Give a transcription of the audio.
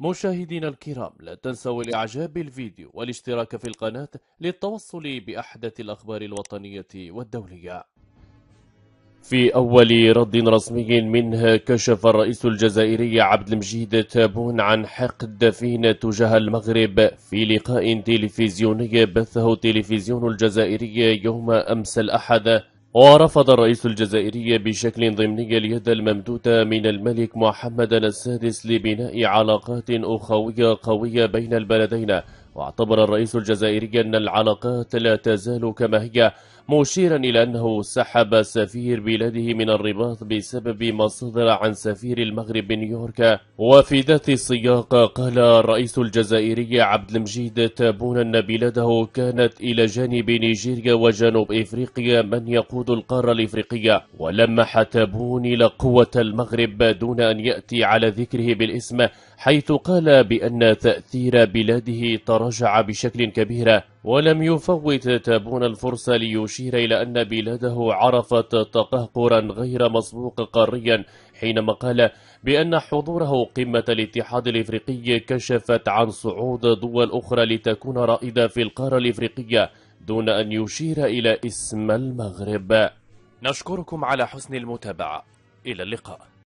مشاهدينا الكرام لا تنسوا الاعجاب بالفيديو والاشتراك في القناة للتوصل بأحدث الأخبار الوطنية والدولية في أول رد رسمي منها كشف الرئيس الجزائري عبد المجيد تابون عن حقد دفين تجاه المغرب في لقاء تلفزيوني بثه تلفزيون الجزائري يوم أمس الأحد ورفض الرئيس الجزائري بشكل ضمني اليد الممدودة من الملك محمد السادس لبناء علاقات أخوية قوية بين البلدين واعتبر الرئيس الجزائري أن العلاقات لا تزال كما هي مشيرا إلى أنه سحب سفير بلاده من الرباط بسبب ما صدر عن سفير المغرب بنيويورك وفي ذات السياق قال الرئيس الجزائري عبد المجيد تابون أن بلاده كانت إلى جانب نيجيريا وجنوب إفريقيا من يقود القارة الإفريقية ولمح تابون إلى قوة المغرب دون أن يأتي على ذكره بالاسم حيث قال بأن تأثير بلاده طرد تراجع بشكل كبير ولم يفوت تابون الفرصة ليشير إلى أن بلاده عرفت تقهقرا غير مسبوق قاريا حينما قال بأن حضوره قمة الاتحاد الإفريقي كشفت عن صعود دول أخرى لتكون رائدة في القارة الإفريقية دون أن يشير إلى اسم المغرب نشكركم على حسن المتابعة إلى اللقاء